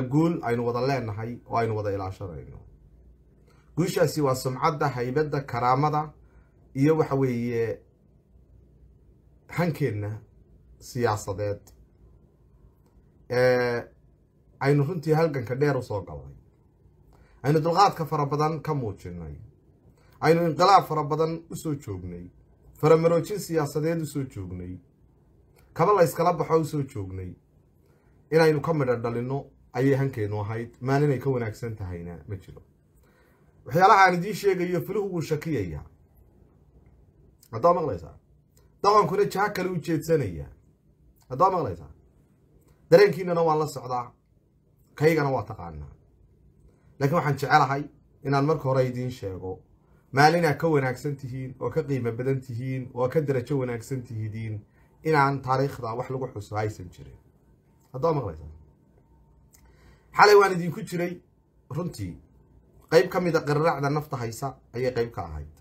guul aynu wada leenahay oo aynu wada ilaashanayno guushaasi waa sumcadda haybadda karaamada iyo waxa weeye hankeenna siyaasadeed aynu runtii halganka dheer u soo galnay aynu dulqaadka fara badan ka muujinay aynu inqilaab fara badan u soo joognay faramaroojin siyaasadeed u soo joognay kaba la yskala baxo u soo joognay inaynu ka midha dhalinno ayay hankeenu ahayd maalinay ka wanaagsan tahayna ma jiro waxyaalaha aan idiin sheegayo fuluhu wuu shakiyayaa haddaa maqlaysaa daqankuna jaha kale u jeedsanayaa haddaa maqlaysaa dareenkiinnana waan la socdaa kaygana waa taqaanaa laakiin waxaan jecelahay inaan marka hore idiin sheego maalinaa ka wanaagsan tihiin oo ka qiimo badan tihiin oo ka darajo wanaagsan tihidiin inaan taariikhda wax lagu xuso aysan jirin haddaa maqlaysaa xalay waan idinku jiray runtii qayb ka mida qirraacda nafta haysa ayay qayb ka ahayd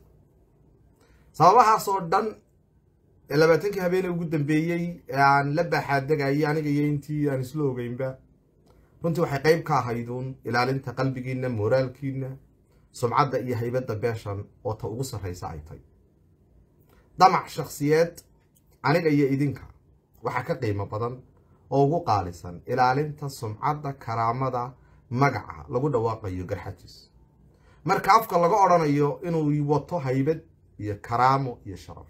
sababahaasoo dhan ee labaatankii habeenay ugu dambeeyey ee aan la baaxaadegayay aniga iyo intii aan isla ogeynba runtii waxay qayb ka ahayduun ilaalinta qalbigiinna mooraalkiinna sumcadda iyo haybadda beeshan oo ta ugu sarraysa ay tahay damac shakhsiyeed aniga iyo idinka waxaa ka qiimo badan oo ugu qaalisan ilaalinta sumcadda karaamada magaca lagu dhawaaqayo garxadiisa marka afka laga odhanayo inuu wato haybad iyo karaamo iyo sharaf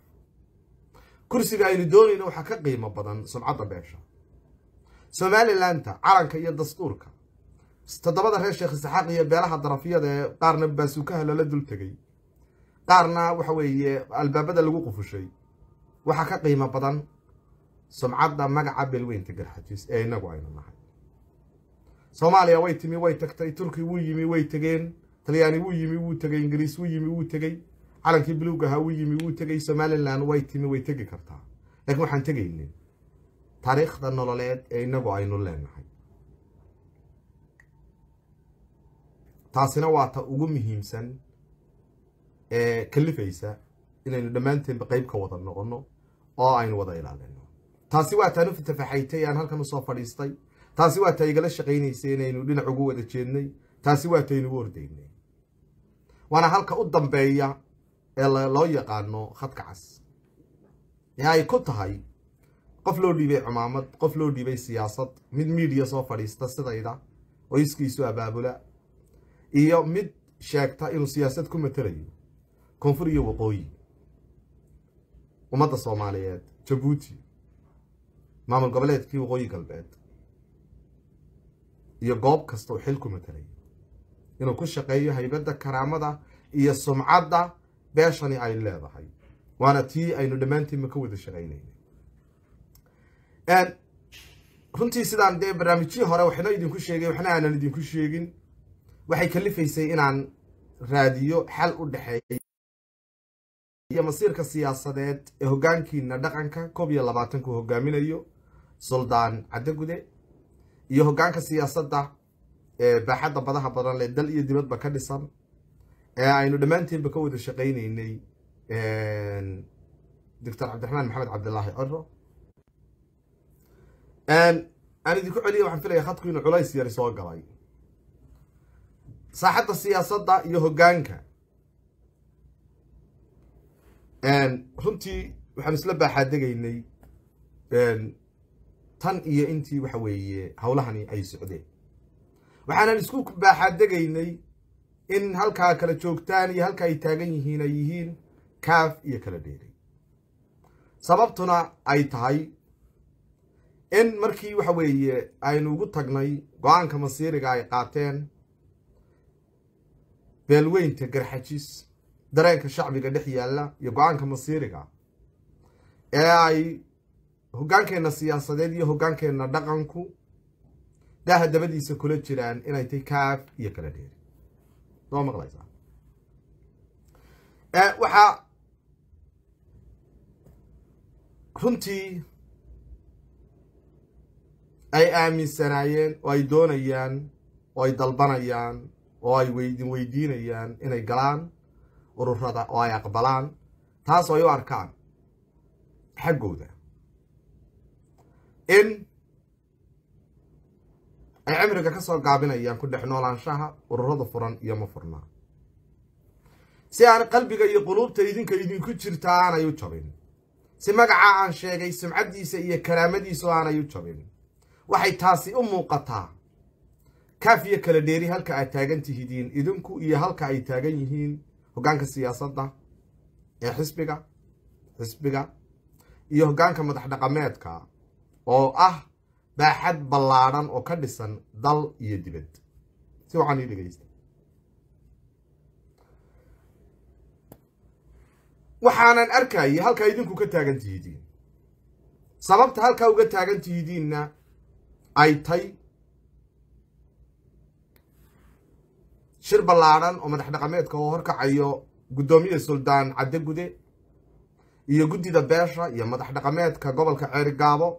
kursiga aynu doonayna waxaa ka qiimo badan sumcadda beesha somalilanka calanka iyo dastuurka toddobada reer sheekh isxaaq iyo beelaha darafyada ee qaarna baasuukaha loola dul tegay qaarna waxa weeye albaabada lagu qufushay waxaa ka qiimo badan sumcadda magaca belweyn tigarxajiis ee inagu aynu nahay soomaaliya way timi way tagtay turki wuu yimi way tegeen talyaani wuu yimi wuu tegey ingiriis wuu yimi wuu tegey calankii buluug wuu yimi wuu tegey somalilan way timi way tegi kartaa laakiin waxaan tegaynin taariikhda nololeed ee inagu aynu leenahay taasina waa ta ugu muhiimsan ee kalifaysa inaynu dhammaanteenba qayb ka wada noqonno oo aynu wada ilaalino taasi waa taan u tafaxaytay aan halkan usoo fadhiistay taasi waa taa igala shaqaynaysay inaynu dhinac ugu wada jeednay taasi waa taynugu hordaynay waana halka u dambeeya ee loo yaqaano khadka cas ee ay ku tahay qof loo dhiibay cumaamad qof loo dhiibay siyaasad mid miidiya soo fadhiista sidayda oo iskiisu abaabula iyo mid sheegta inuu siyaasad ku matalayo koonfur iyo waqooyi ummadda soomaaliyeed jabuuti maamul goboleedkii waqooyi galbeed iyo goob kasta uu xilku matalay inuu ku shaqeeyo haybadda karaamada iyo sumcadda beeshani ay leedahay waana tii aynu dhammaantiinba ka wada shaqaynayna runtii sidaan dee barnaamijyii hore waxna idinku sheegay waxna aanan idinku sheegin waxay kalifaysay inaan raadiyo xal u dhexeeya iyo masiirka siyaasadeed ee hoggaankiina dhaqanka koob iyo labaatanku hogaaminayo suldaan caddagude iyo hoggaanka siyaasadda ee baaxadda badaha badan le dal iyo dibadba ka dhisan ee aynu dhammaanteenba ka wada shaqaynaynay doctor cabdiraxmaan maxamed cabdilaahi coro aan idinku celiya waxaan filaya khadku inuu culays yari soo galay saaxadda siyaasadda iyo hoggaanka runtii waxaan isla baaxaa degaynay tan iyo intii waxa weeye howlahani ay socdeen waxaanan isku baaxadegaynay in halkaa kala joogtaan iyo halka ay taagan yihiin ay yihiin kaaf iyo kala dheeray sababtuna ay tahay in markii waxa weeye aynu ugu tagnay go-aanka masiiriga ay qaateen beelweynta garxajis dareenka shacbiga dhex yaalla iyo go-aanka masiiriga ee ay hoggaankeenna siyaasadeed iyo hoggaankeenna dhaqanku daaha dabadiisa kula jiraan inay tay kaaf iyo kala dheeri waa maqlaysaa waxaa runtii ay aaminsanaayeen oo ay doonayaan oo ay dalbanayaan oo ay weydin weydiinayaan inay galaan ururada oo ay aqbalaan taas ay u arkaan xaggooda in ay cimriga ka soo gaabinayaan ku dhex noolaanshaha ururada furan iyo ma furnaa si aan qalbiga iyo quluubta idinka idinku jirtaa aanay u jabin si magacaa aan sheegay sumcaddiisa iyo karaamadiisu aanay u jabin waxay taasi u muuqataa kaaf iyo kala dheeri halka aad taagan tihidiin idinku iyo halka ay taagan yihiin hoggaanka siyaasadda ee xisbiga xisbiga iyo hoggaanka madax dhaqameedka oo ah baaxad ballaadhan oo ka dhisan dal iyo dibad si wacan ii dhegeysta waxaanan arkaya halkaa idinku ka taagan tihidiin sababta halkaa uga taagan tihidiinna ay tay shir ballaadhan oo madax dhaqameedka oo horkacayo guddoomiyada suldaan cadde gude iyo guddida beesha iyo madax dhaqameedka gobolka ceerigaabo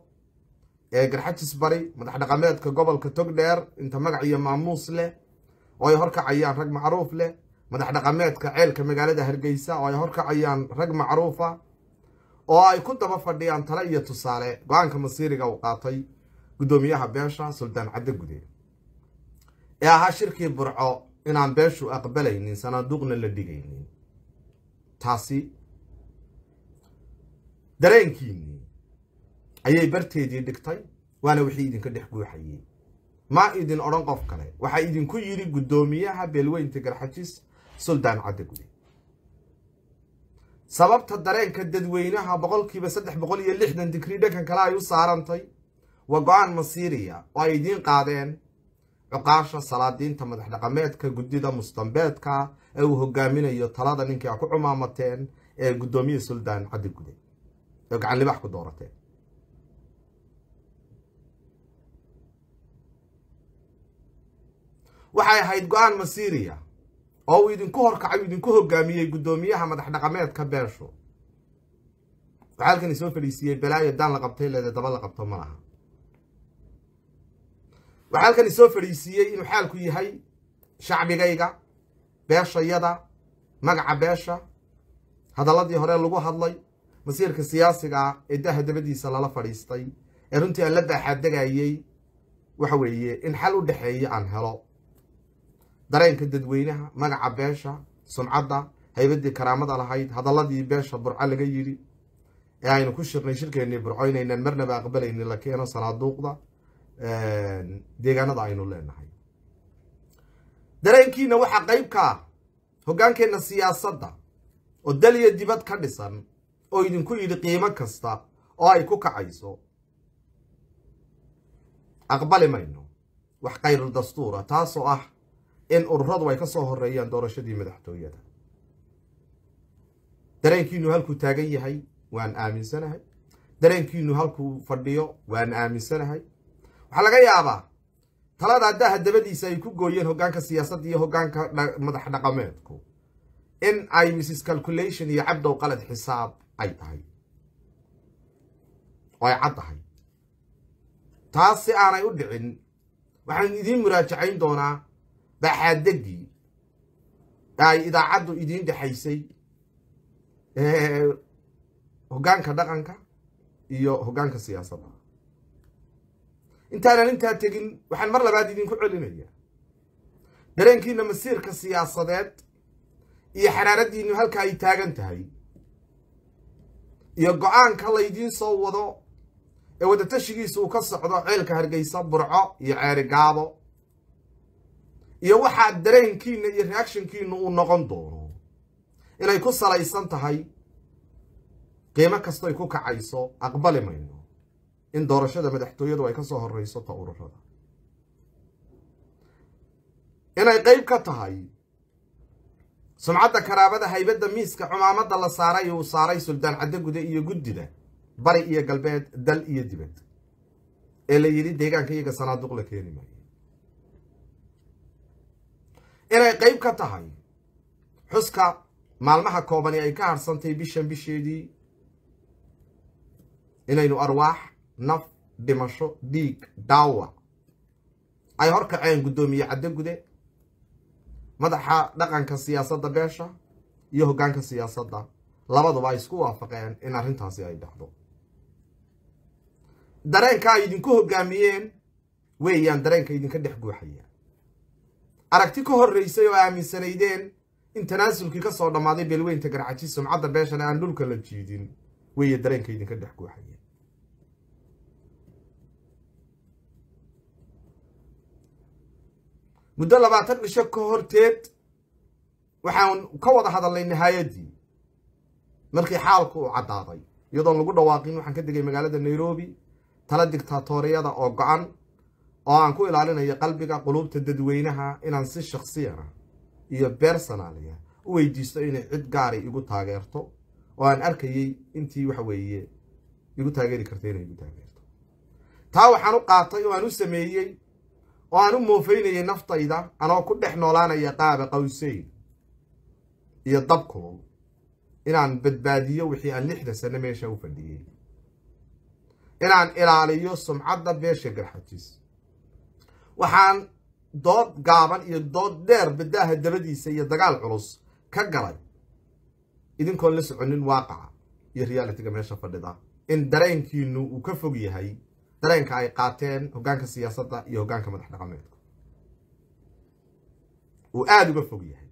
garxajis bari madax dhaqameedka gobolka togdheer inta magac iyo maamuus leh oo ay horkacayaan rag macruuf leh madax dhaqameedka ceelka magaalada hargeysa oo ay horkacayaan rag macruufa oo ay ku daba fadhiyaan tale iyo tusaale go-aanka masiiriga uu qaatay guddoomiyaha beesha suldaan cadde ee ahaa shirkii burco inaan beeshu aqbalaynin sanaaduuqna la dhigaynin taasi dareenkiini ayay barteedii dhigtay waana wixii idinka dhex guuxayey ma idin odhan qof kale waxaa idinku yidhi guddoomiyaha beelweynta garxajis suldaan caddagude sababta dareenka dadweynaha boqolkiiba saddex boqol iyo lixdan digrii dhankan kale ay u saarantay waa go-aan masiiriya oo ay idiin qaadeen cuqaasha salaadiinta madax dhaqameedka guddida mustambeedka ee uu hogaaminayo talada ninkii a ku cumaamateen ee guddoomiye suldaan caddagude oo gacanlibax ku doorateen waxay ahayd go-aan masiiriya oo uu idinku horkacay uu idinku hogaamiyey guddoomiyaha madax dhaqameedka beesho waxaa halkan isoo fadhiisiiyey balaayo daan la qabtay leeda daba la qabto ma laha waxaa halkan isoo fadhiisiiyey inuu xaalku yahay shacbigayga beeshayada magaca beesha hadalladii hore lagu hadlay masiirka siyaasigaa ah, ee daaha dabadiisa lala fadhiistay ee runtii aan la baaxaadegayey waxa weeye in xal u dhexeeya aan helo dareenka dadweynaha magaca beesha sumcadda haybaddii karaamada lahayd hadalladii beesha burco laga yidhi ee aynu ku shirnay shirkeenii burco inaynaan marnaba aqbalaynin la keeno sanaaduuqda deegaanada aynu leenahay dareenkiina waxaa qayb ka ah hoggaankeenna siyaasadda oo dal iyo dibad ka dhisan oo idinku yidhi qiimo kasta oo ay ku kacayso aqbali mayno wax dastuura taasoo ah in ururadu ay ka soo horeeyaan doorashadii madaxtooyada dareenkiinu halkuu taagan yahay waan aaminsanahay dareenkiinu halkuu fadhiyo waan aaminsanahay waxaa laga yaabaa talada haddaa dabadiisa ay ku gooyeen hoggaanka siyaasadda iyo hoggaanka madax dhaqameedku in ay mrs calculation iyo cabdow qalad xisaab ay tahay oo ay cad tahay taas si aanay u dhicin waxaan idiin muraajacayn doonaa baxaadadii ay idaacaddu idiin dhexaysay eh, hoggaanka dhaqanka iyo hoggaanka siyaasadda intaanan intaa tegin waxaan mar labaad idinku celinayaa dareenkiina masiirka siyaasadeed iyo xaraaradiinu halka ay taagan tahay iyo go-aanka laydiin soo wado ee wadatashigiisa uu ka socdo ceelka hargeysa burco iyo ceerigaabo iyo waxaa dareenkiinna iyo reactionkiinna uu noqon doono inay ku salaysan tahay qiimo kastoy ku kacayso aqbali mayno in doorashada madaxtooyadu ay ka soo horreyso ta ururada inay qayb ka tahay sumcadda karaabada haybadda miiska cumaamadda la saaray uu saaray suldaan caddagude iyo guddida bari iyo galbeed dal iyo dibad ee la yidhi deegaanka iyaga sanaaduq la keeni maayo inay qayb ka tahay xuska maalmaha koobani ay ka harsantay bishan bisheedii inaynu arwaax naf dhimasho dhiig daawa ay horkaceen guddoomiye caddo madaxa dhaqanka siyaasadda beesha iyo hoggaanka siyaasadda labaduba ay isku waafaqeen in arrintaasi ay dhacdo dareenka ay idinku hoggaamiyeen weeyaan dareenka idinka dhex guuxaya aragti ka horreysay oo aaminsanaydeen in tanaasulkii ka soo dhammaaday beelweynta garcaji sumcadda beeshane aan dhulka la jiidin weeye dareenka idinka dhex guuxaya muddo labaatan dhisho ka horteed waxaan ka wada hadalnay nihaayaddii markii xaalku uu caddaaday iyadoon lagu dhawaaqin waxaan ka degay magaalada nairobi tala digtaatooriyada oo go-an oo aan ku ilaalinayo qalbiga qulubta dadweynaha inaan si shaksiyana ah iyo bersonaalia ah u weydiisto inay cid gaari igu taageerto oo aan arkayey intii waxaweeye igu taageeri karta inay igu taageerto taa waxaan u qaatay oo aan u sameeyey oo aan u moofaynayay naftayda anoo ku dhex noolaanaya qaaba qawseyn iyo dabkubow inaan badbaadiyo wixii aan lixda sano meesha u fadhiyey inaan ilaaliyo sumcadda beesha garxajis waxaan dood gaaban iyo dood dheer badaaha dabadiisa iyo dagaal culus ka galay idinkoon la soconin waaqaca iyo realityga meesha fadhida in dareenkiinu uu ka fog yahay dareenka ay qaateen hoggaanka siyaasadda iyo hoggaanka madax dhaqameedku uu aada uga fog yahay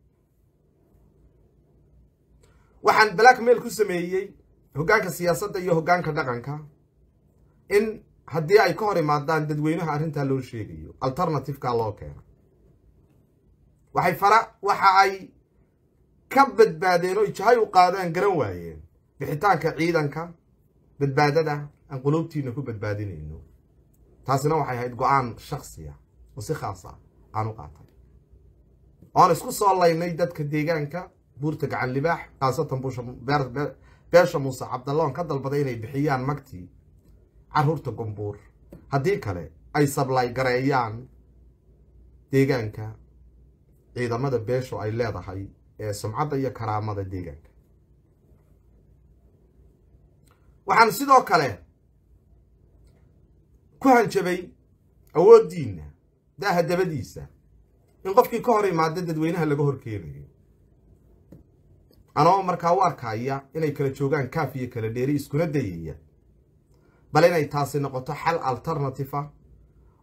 waxaan blackmail ku sameeyey hoggaanka siyaasadda iyo hoggaanka dhaqanka in haddii ay ka hor imaadaan dadweynaha arrintaa loo sheegayo alternativeka loo keena waxay fara waxa ay ka badbaadeen oo jahay u qaadaan garan waayeen bixitaanka ciidanka badbaadada aan quluubtiina ku badbaadinayno taasina waxay ahayd go-aan shaksiya ah oo si khaasa ah aan u qaatay oon isku soo laynay dadka deegaanka buurta gacan libaax khaasatan beesha muuse cabdalloon ka dalbaday inay bixiyaan magtii caruurta gumbuur haddii kale ay sablaygareeyaan deegaanka ciidamada beeshu ay leedahay ee sumcadda iyo karaamada deegaanka waxaan sidoo kale ku hanjabay awooddiinna daaha dabadiisa in qofkii ka hor imaada dadweynaha laga horkeenayo anoo markaa u arkaaya inay kala joogaan kaaf iyo kala dheeri iskuna dayaya bal inay taasi noqoto xal alternative ah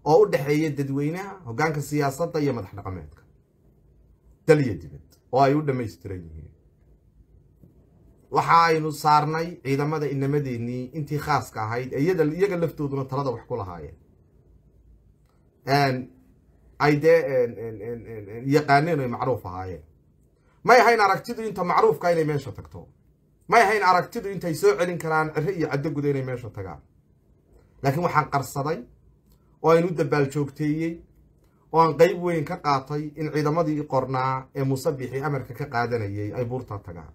oo u dhexeeya dadweynaha hoggaanka siyaasadda iyo madax dhaqameedka daliya dibad oo ay u dhammaystiran yihiin waxa aynu saarnay ciidamada inamadeennii intii khaaska ahayd ee iyada iyaga laftooduna talada wax ku lahaayeen ay dee yaqaaneen ay macruuf ahaayeen may ahayn aragtidu inta macruufka inay meesha tagto may ahayn aragtidu intay soo celin karaan cire iyo caddo guda inay meesha tagaan laakiin waxaan qarsaday oo aan u dabaal joogteeyey oo aan qayb weyn ka qaatay in ciidamadii qornaa ee musabixii amarka ka qaadanayey ay buurta tagaan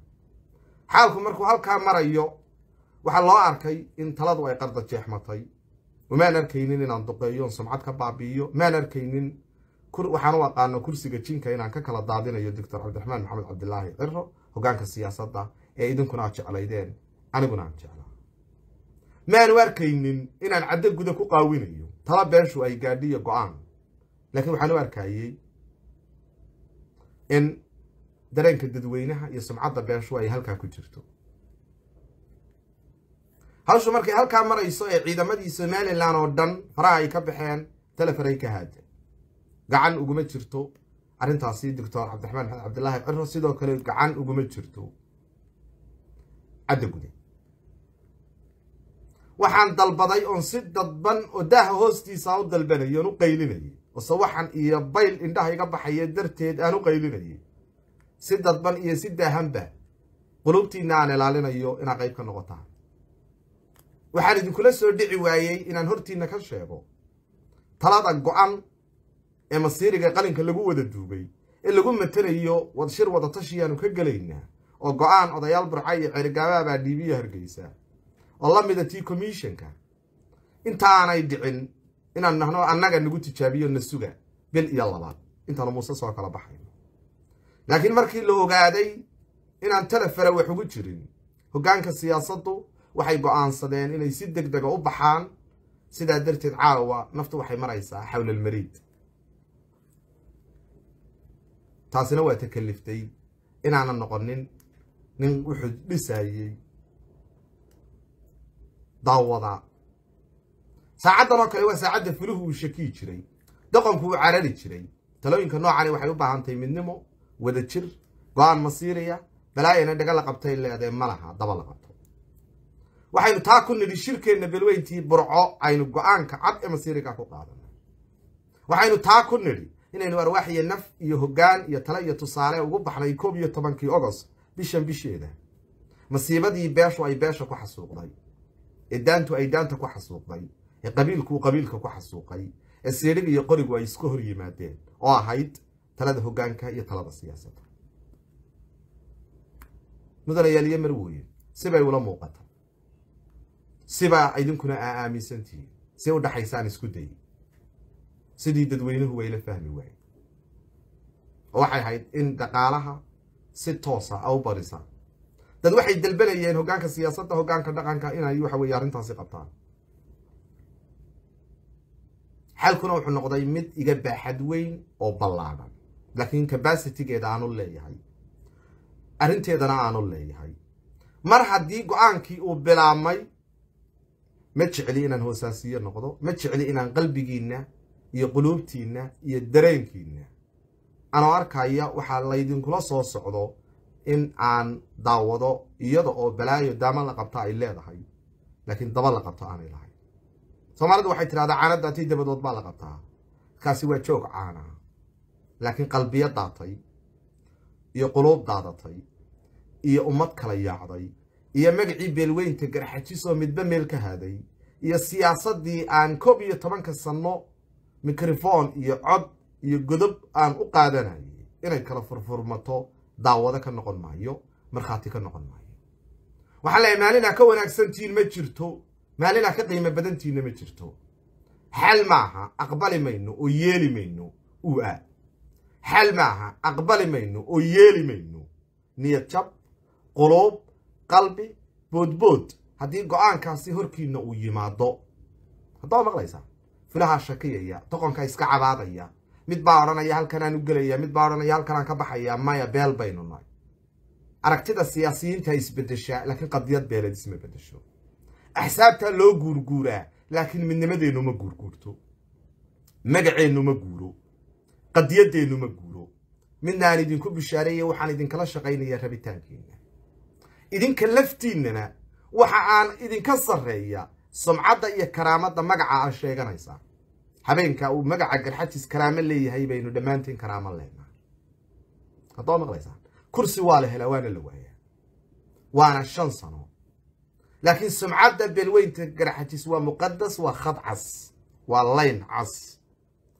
xaalku markuu halkaa marayo waxaa loo arkay in taladu ay qarda jeexmatay maan arkaynin inaan duqeeyo on sumcad ka baabi'iyo maan arkaynin waxaan u aqaano kursiga jinka inaan ka kala daadinayo doctor cabdiraxmaan maxamed cabdilaahi ciro hogaanka siyaasadda ee idinkuna aad jeclaydeen aniguna aan jeclay maanu arkaynin inaan caddo guda ku qaawinayo tala beeshu ay gaadhiyo go-aan laakiin waxaan u arkaayey in dareenka dadweynaha iyo sumcadda beeshu ay halkaa ku jirto hawshu markay halkaa marayso ee ciidamadii somalilan oo dhan faraha ay ka baxeen telefaray ka haadeen gacan uguma jirto arrintaasi doctor cabdiraxmaan maxamed cabdilaahi ciro sidoo kale gacan uguma jirto cadda guda waxaan dalbaday oon si dadban oo daaha hoostiisaa u dalbanay oon u qaylinayay ose waxan iyo bayl indhaha iga baxaya darteed aan u qaylinayay si dadban iyo si daahanba qulubtiinna aan ilaalinayo inaad qayb ka noqo waxaan idinkula soo dhici waayey inaan hortiinna ka sheego talada go'an ee masiiriga qalinka lagu wada duubay ee lagu matelayo wadshir wadatashiyaanu ka gelaynaa oo go'aan odayaal burca iyo ceerigaababaa dhiibiyo hargeysa oo la mida tii commissionka intaanay dhicin inaan nahno annaga nagu tijaabiyo na suga bil iyo labaad intaanu muuse soo kala baxayno laakiin markii la ogaaday inaan talefara wax ugu jirin hoggaanka siyaasaddu waxay go'aansadeen inay si deg dega ah u baxaan sidaa darteed caawa naftu waxay maraysaa xawlalmariid taasina waa takaliftay inaanan noqonin nin wuxuu dhisaayey daawadaa saacaddan oo kale waa saacadda filuhu uu shakii jiray doqonku uu carari jiray talooyinka noocani waxay u baahantay midnimo wada jir go-aan masiiraya balaayana dhaga la qabtay leedae ma laha daba la qabto waxaynu taa ku nidhi shirkeenna belweyntii burco aynu go-aanka cad ee masiiriga ku qaadanay waxaynu taa ku nidhi inaynu arwaax iyo naf iyo hoggaan iyo tale iyo tusaale ugu baxnay koob iyo tobankii ogost bishan bisheeda masiibadii beeshu ay beesha ku xasuuqday ee daantu ay daanta ku xasuuqday ee qabiilku qabiilka ku xasuuqay ee seedhiga iyo qorigu ay iska hor yimaadeen oo ahayd talada hogaanka iyo talada siyaasadda mudanayaal iyo marwooye sibay ula muuqata sibaa idinkuna aa aaminsantihiin si u dhaxaysaan isku dayin sidii dadweynuhu wayla fahmi waaye oo waxay ahayd in dhaqaalaha si toosa a u barisa dad waxay dalbanayeen hogaanka siyaasadda hogaanka dhaqanka inay waxa weye arrintaasi qabtaan xalkuna wuxuu noqday mid iga baaxad weyn oo ballaadhan laakiin cabacitigeeda aanu leeyahay arrinteedana aanu leeyahay mar haddii go-aankii uu bilaabmay ma jecli inaan hoosaasiyo noqdo ma jecli inaan qalbigiinna iyo quluubtiinna iyo dareenkiinna anoo arkaya waxaa laydinkula soo socdo in aan daawado iyada oo balaayo daama la qabta ay leedahay laakiin daba la qabto aanay lahayn soomaalidu waxay tidhahdaa caanadaati dabadood baa la qabtaa kaasi waa joog caanaa laakiin qalbiya daatay iyo quluub daadatay iyo ummad kala yaacday iyo magacii beelweynta garxajisoo midba meel ka haaday iyo siyaasaddii aan koob iyo tobanka sanno mikrofon iyo cod iyo godob aan u qaadanayay inay kala furfurmato daawado ka noqon maayo markhaati ka noqon maayo waxaa leeyahay maalinaa ka wanaagsantiin ma jirto maalinaa ka qiimo badantiinna ma jirto xel maaha aqbali mayno oo yeeli mayno uu aad xal maaha aqbali mayno oo yeeli mayno niyad jab quluub qalbi boodbood haddii go'aankaasi horkiinna uu yimaado haddaa maqlaysaa filahaa shakiyaya doqonka iska cabaadaya mid baa odhanaya halkanaan u gelayaa mid baa odhanaya halkanaan ka baxayaa maya beel baynu nahay aragtida siyaasiyiinta isbedeshaa laakiin qadiyad beeleed isma bedesho axsaabtaa loo guurguuraa laakiin midnimadeennu ma guurguurto magaceennu ma guuro qadiyaddeennu ma guuro midnaan idinku bishaareeye waxaan idinkala shaqaynayaa rabitaankiinna idinka laftiinnana waxa aan idinka sarreeya sumcadda iyo karaamadda magaca aad sheeganaysaa habeenka uu magaca garxajis karaame leeyahay baynu dhammaantiin karaama leednaha haddoo maqlaysaan kursi waa la helaa waana la waayaa waana shan sano laakiin sumcadda beelweynta garxajis waa muqadas waa khad cas waa layn cas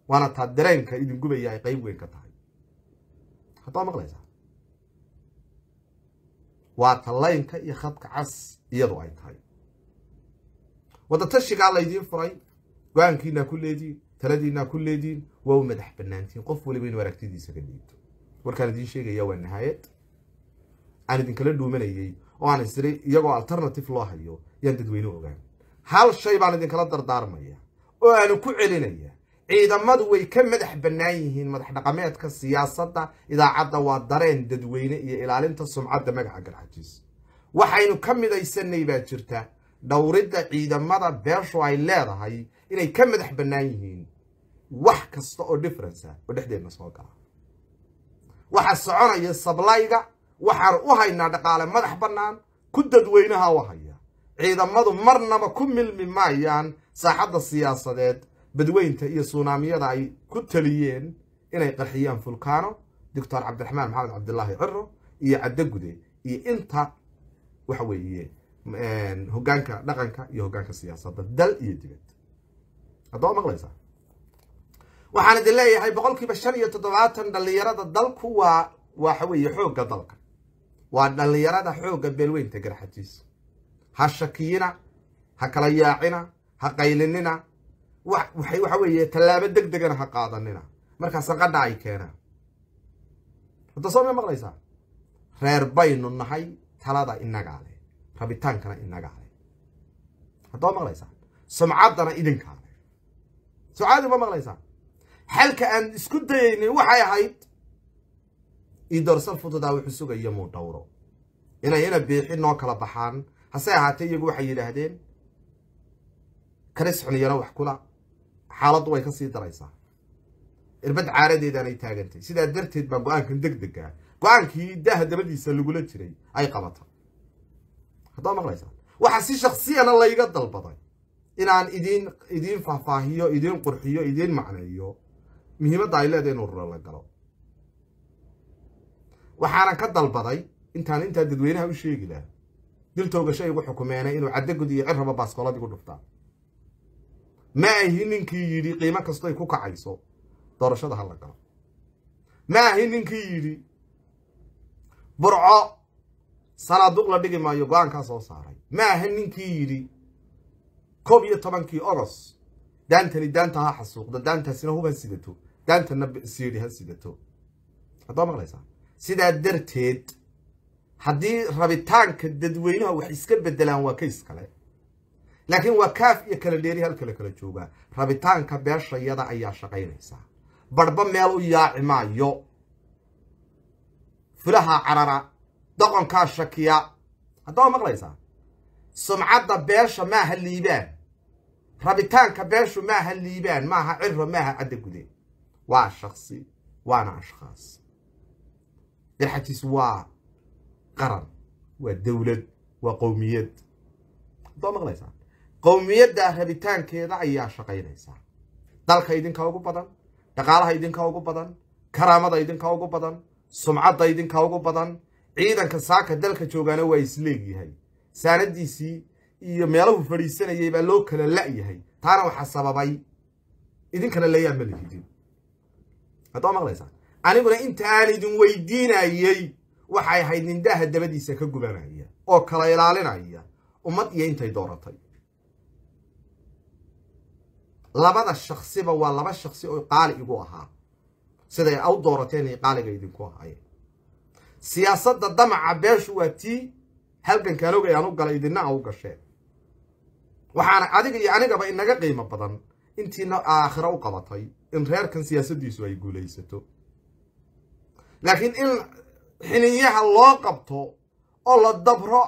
waana taa dareenka idingubaya ay qayb weyn ka tahay hadoo maqlaysaan waa ta laynka iyo khadka cas iyadu ay tahay wadatashigaa laydiin furay go-aankiinaa ku leediin taladiinaa ku leediin waa u madax banaantiin qof waliba inuu aragtidiisa ka dhiibto warkaan idiin sheegaya waa nihaayad aan idinkala dhuumanayey oo aan isiri iyagoo alternative loo hayo yaan dadweyne ogaan hal shay baan idinkala dardaarmaya oo aanu ku celinaya ciidamadu way ka madax bannaan yihiin madax dhaqameedka siyaasadda idaacadda waa dareen dadweyne iyo ilaalinta sumcadda magaca garxajiis waxaynu ka midaysanay baa jirta dhowridda ciidamada beeshu ay leedahay inay ka madax bannaan yihiin wax kasta oo difference ah oo dhexdeedna soo gala waxa soconaya sablayga waxaan u haynaa dhaqaale madax bannaan ku dadweynaha u haya ciidamadu marnaba ku milmi maayaan saaxadda siyaasadeed badweynta iyo suunaamiyada ay ku taliyeen inay qarxiyaan fulkaano doctor cabdiraxmaan maxamed cabdilaahi curo iyo caddagude iyo inta waxa weeye hogaanka dhaqanka iyo hogaanka siyaasada dal iyo dibad haddaa maqlaysaa waxaan idin leeyahay boqolkiiba shan iyo toddobaatan dhallinyarada dalku waa waxa weeye xoogga dalka waa dhallinyarada xoogga beelweynta garxatiisa ha shakiyina ha kala yaacina ha qaylinina waxa weeye tallaabo deg degana ha qaadanina markaa sanqadha ay keenaan hadda soo ma maqlaysaa reer baynu nahay talada inagaale rabitaankana inaga ale haddaad maqlaysaan sumcaddana idinkaale ale sumcaddii ma maqlaysaan xalka aan isku dayaynay waxay ahayd idorsal fududaa wuxuu sugayo muu inay ina biixin noo kala baxaan hase ahaatee iyagu waxay yidhaahdeen karis xuniyana wax kula xaaladdu way ka sii daraysaa irbad caaradeedaanay taagantay sidaa darteed baa go-aankan deg deg ah go-aankii daaha dabadiisa lagula jiray ay qabata haddaad maqlaysaan waxaa si shaksiyana layga dalbaday inaan idin idiin faahfaahiyo idiin qurxiyo idiin macneeyo muhiimadda ay leedahay inuu galo waxaana ka dalbaday intaan intaa dadweynaha u sheegi laha dil toogasho igu xukumeenay inuu caddagud iyo cirraba baaskoolad igu dhuftaan ma ahi ninkii yidhi qiimo kastoy ku kacayso doorashada ha la galo ma ahi ninkii yidhi burco sanaaduq la dhigi maayo go-aankaa soo saaray ma aha ninkii yidhi koob iyo tobankii oros daantani daanta ha xasuuqdo daantaasina hub ha sidato daantanna siidhi ha sidato haddaa maqlaysaa sidaa darteed haddii rabitaanka dadweynaha wax iska bedelaan waa kays kale laakiin waa kaaf iyo kala dheeri halkala kala joogaa rabitaanka beeshayada ayaa shaqaynaysaa barhba meel u yaaci maayo fulaha carara doqonkaa shakiya haddama maqlaysaa sumcadda beesha maaha liibaan rabitaanka beeshu maaha liibaan maaha ciro maaha cadda gude waa shaksi waana ashkhaas dirxajiisu waa qaran waa dowlad waa qowmiyad haddama maqlaysaa qowmiyadda rabitaankeeda ayaa shaqaynaysaa dalka idinka ugu badan dhaqaalaha idinka ugu badan karaamada idinka ugu badan sumcadda idinka ugu badan ciidanka saaka dalka joogaana waa isleegyahay saanadiisii iyo meelahu fadhiisanayay baa loo kala la'yahay taana waxaa sababay idinkana leeyaa ma lihidin haddaa maqlaysaan aniguna inta aan idin weydiinayey waxay ahayd nindaaha dabadiisa ka gubanaya oo kala ilaalinaya ummad iyo intay dooratay labada shaksiba waa laba shaksi oo qaali igu ahaa siday u doorateen ay qaaliga idinku ahaayeen siyaasadda damaca beeshu waa tii halgan kaalog ay u galay idinna a u gasheen waxaana adiga iyo anigaba inaga qiimo badan intiina aakhira u qabatay in reerkan siyaasaddiisu ay guulaysato laakiin in xiniyaha loo qabto oo la dabro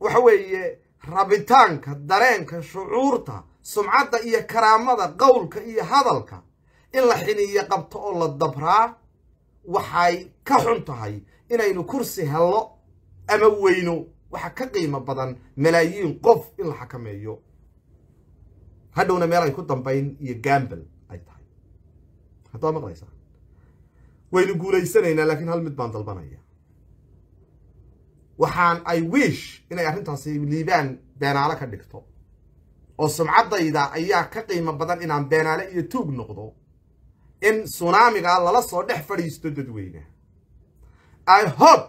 waxa weeye rabitaanka dareenka shucuurta sumcadda iyo karaamada qowlka iyo hadalka in la xiniyo qabto oo la dabraa waxay ka xun tahay inaynu kursi hello ama weyno waxa ka qiimo badan malaayiin qof in la xakameeyo hadhowna meel ay ku dambayn iyo gambal ay tahay haddaad maqlaysaa waynu guulaysanaynaa laakiin hal mid baan dalbanaya waxaan ay wiish inay arrintaasi liibaan beenaalo ka dhigto oo sumcaddayda ayaa ka qiimo badan inaan beenaale iyo tuug noqdo in sunaamigaa lala soo dhex fadhiisto dadweyne i hope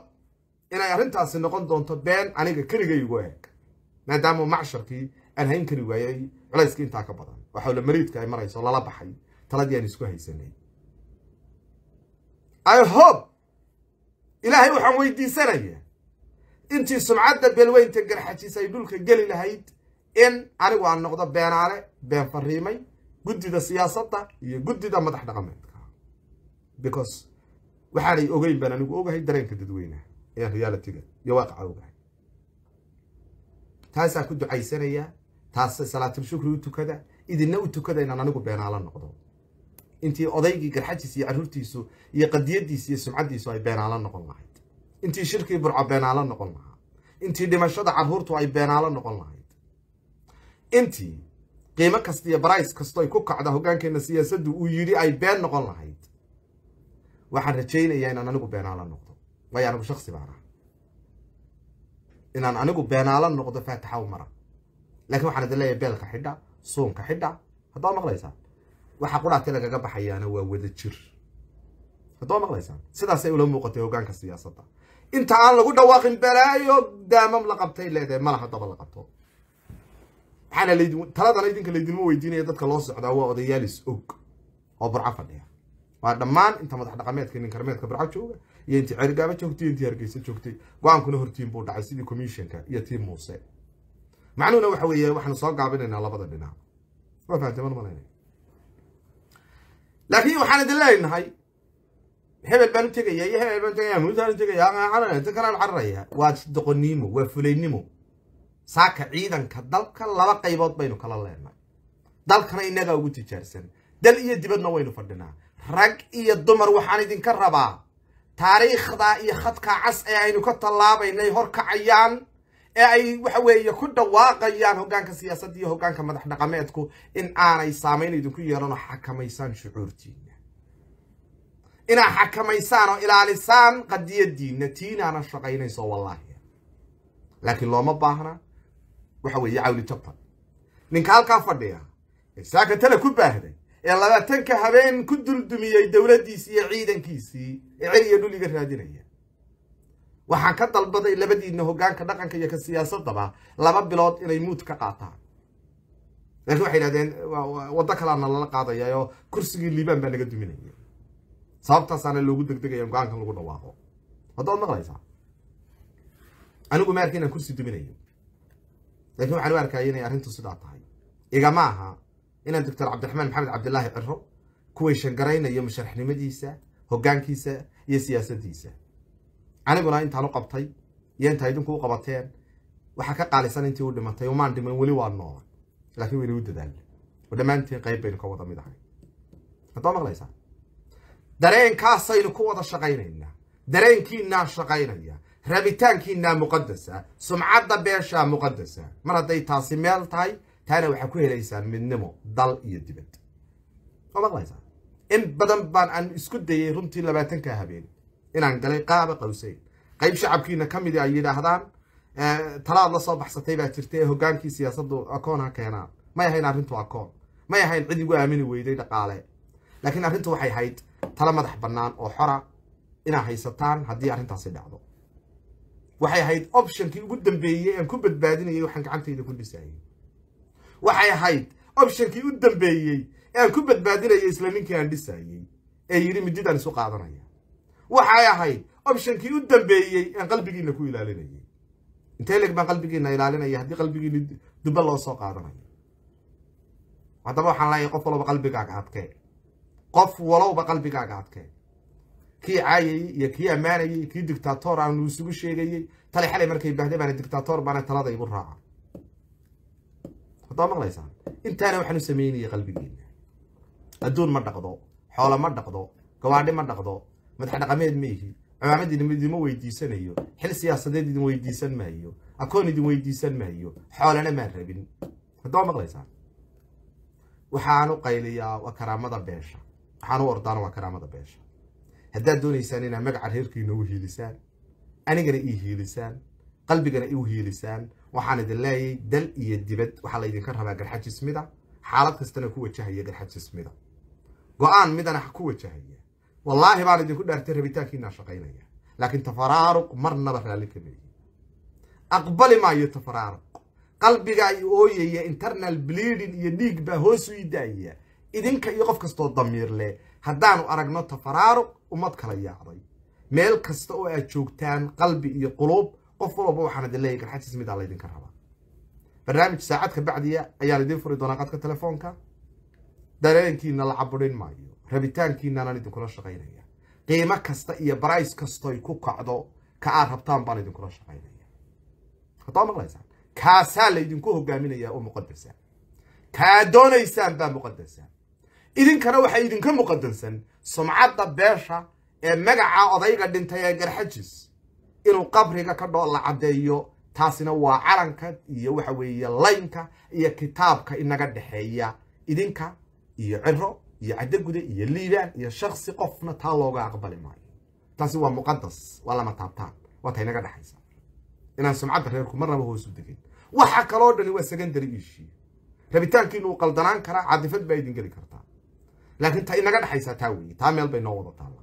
inay arrintaasi noqon doonto been aniga keligaygu eeg maadaama macsharkii aan hayn kari waayey culayskii intaa ka badan oo xawle mariidka ay marayso lala baxay taladii aan isku haysanay i hope ilaahay waxaan weydiisanaya intii sumcadda beelweynta garxajis ay dhulka geli lahayd in anigu aan noqdo beenaale been fariimay guddida siyaasadda iyo guddida madax dhaqameedka because waxaanay ogeyn baan anigu ogahay dareenka dadweynaha ee reaalitiga iyo waaqaca ogahay taasaan ku ducaysanayaa taasa salaatul shukri u tukada idinna u tukada inaan anigu beenaala noqdo intii odaygii garxajiis iyo caruurtiisu iyo qadiyadiis iyo sumcaddiisu ay beenaala noqon lahayd intii shirkii burco beenaala noqon lahaa intii dhimashada caruurtu ay beenaala noqon lahayd intii qiimo kasta iyo barice kastoy ku kacda hogaankeena siyaasaddu uu yidhi ay been noqon lahayd waxaan rajaynayaa inaan anigu beenaala noqdo waayo anigu shaksi baan ah inaan anigu beenaala noqdo faataxaw mara laakiin waxaan idin leeyahay beelka xidha suunka xidha haddaad maqlaysaan waxa qudhaati lagaga baxayaana waa wada jir haddaad maqlaysaan sidaasay ula muuqatay hogaanka siyaasadda inta aan lagu dhawaaqin balaayo daamam la qabtay leedahay malaha daba la qabto maxaana laydin taladana idinka laydinma weydiinaya dadka loo socdaa waa odayaalis og oo burco fadhiya waa dhammaan inta madax dhaqameedka ninkarmeedka burco jooga iyo inti cergaaba joogtay iyo intii hargeysa joogtay go-aankuna hortiin buu dhacay sidii commissionka iyo tii muuse macnuhuna waxa weeye waxaanu soo gaabinaynaa labada dhinac waa fahamtaman malaynaya laakiin waxaan idin leenahay hebel baan u tegaya iyo hebel baan u tegaya muuse u tegaya inta kanaan cararaya waa doqonnimo waa fulaynimo saaka ciidanka dalka laba qaybood baynu kala leenahay dalkana innagaa ugu tijaarsan dal iyo dibadna waynu fadhinaa rag iyo dumar waxaan idinka rabaa taariikhdaa iyo khadkaa cas ee aynu ka tallaabaynay horkacayaan ee ay waxa weeye ku dhawaaqayaan hoggaanka siyaasadda iyo hoggaanka madax dhaqameedku in aanay saamayn idinku yeelanoo xakamaysaan shucuurtiinna inaad xakamaysaan oo ilaalisaan qadiyaddiinna tiinaana shaqaynayso wallaahi laakiin looma baahna waxa weeye cawli jabta ninka halkaa fadhiya ee saaka ku baahday ee labaatanka habeen ku duldumiyey dowladdiisii iyo ciidankiisii ee cel iyo dhul iga raadinaya waxaan ka dalbaday labadiinna hoggaanka dhaqanka iyo ka siyaasadaba laba bilood inay muud ka qaataan laakiin waxay idhahdeen waddo kalaana lala qaadaya kursigii liibaan baa naga duminaya sababtaasaana loogu degdegaya go-aankan lagu dhawaaqo haddaad maqlaysaa anigu maarka inaan kursi duminayo lakin waxaan u arkaya inay arrintu sidaa tahay igama aha inaan doctor cabdiraxmaan maxamed cabdilaahi ciro kuway shangaraynayo musharaxnimadiisa hogaankiisa iyo siyaasadiisa aniguna intaan u qabtay iyo intaa idinku u qabateen waxaa ka qaalisan intii u dhimatay umaan dhiman weli waa nool lakin wayna u dadaalna oo dhammaantiin qayb baynu ka wada mid ahay haddaa maqlaysaa dareenkaasaynu ku wada shaqaynaynaa dareenkiinaa shaqaynaya rabitaankiinaa muqadasa sumcadda beeshaa muqadasa mar hadday taasi meel tahay taana waxaa ku helaysaan midnimo dal iyo dibad in badan baan aan isku dayay runtii labaatanka habeen inaan galay qaaba qawseyn qayb shacabkiina ka midi ay ah yidhaahdaan talaad la soo baxsatay baa jirta ee hogaankii siyaasaddu akoon ha keenaan may ahayn arrintu akoon may ahayn cid igu aamini weyday dhaqaale laakiin arrintu waxay ahayd tala madax bannaan oo xora inaad haysataan haddii arrintaasi dhacdo waxay ahayd optionkii ugu dambeeyey aan ku badbaadinayay waxaan gacantayda ku dhisayay waxay ahayd optionkii u dambeeyey ee aan ku badbaadinayay isla ninkii aan dhisayey ee yidhi mididaan isu qaadanaya waxay ahayd optionkii u dambeeyey aan qalbigiina ku ilaalinayay intee baan qalbigiina ilaalinaya haddii qalbigiina dubba loo soo qaadanayo haddaba waxaan leeyahay qof walowba qalbigaaga adkee qof walowba qalbigaaga adkee kii caayayey iyo kii ammaanayey kii dictator aanu isugu sheegayey tale xalay markay baahda baana dictator baana talada igu raaca haddaa maqlaysaa intaana waxaan u qalbigeena adduun ma dhaqdo xoolo ma dhaqdo gabaadhi ma dhaqdo madax dhaqameed ma ihi cimaamad idima weydiisanayo xil siyaasadeed idin weydiisan maayo akoon idin weydiisan maayo xoolana maan rabin haddaa maqlaysaa waxaanu qayliyaa waa karaamada beesha waxaanu ordaan waa karaamada beesha haddaad doonaysaan inaad magaca reerkiina u hiilisaan anigana ii hiilisaan qalbigana iu hiilisaan waxaan idin leeyay dal iyo dibad waxaa laydinka rabaa garxad jismida xaalad kastana ku wajahaya garxad jismida go-aan midana ku wajahaya wallaahi baan idinku dhaartay rabitaankiinaa shaqaynaya laakiin tafaraaruq marnaba raalli ka meeyi aqbali maayo tafaraaruq qalbiga ay ooyaya internal bleeding iyo dhiig baa hoos u idaaya idinka iyo qof kastoo damiir leh haddaanu aragno tafaraaruq ummad kala yaacday meel kasta oo aad joogtaan qalbi iyo quluub qof walba waxaan idin leeyahay garxajis midaa laydinka rabaa barnaamij saacad ka bacdiya ayaan idiin furi doonaa qadka telefoonka dareenkiina la caburin maayo rabitaankiinanaan idinkula shaqaynaya qiimo kasta iyo barays kastoy ku kacdo ka aad rabtaan baan idinkula shaqaynaya hadaa maqlaysaan kaasaa laydinku hogaaminayaa oo muqadasa kaa doonaysaan baa muqadasa idinkana waxay idinka muqadansan sumcadda beesha ee magaca odayga dhintay ee garxajis inuu qabriga ka dhoolla caddeeyo taasina waa calanka iyo waxa weeye laynka iyo kitaabka inaga dhexeeya idinka iyo ciro iyo caddagude iyo liibaan iyo shaksi qofna taa looga aqbali maayo taasi waa muqadas waa lama taabtaan waa ta inaga dhexaysa inaan sumcadda reerku marnaba hoosu degin waxa kaloo dhani waa secondary issue rabitaankiinu qaldanaan karaa cadifad baa idin geli kartaa laakiin ta inaga dhexaysaa taa weeye taa meel bay noo wada taalla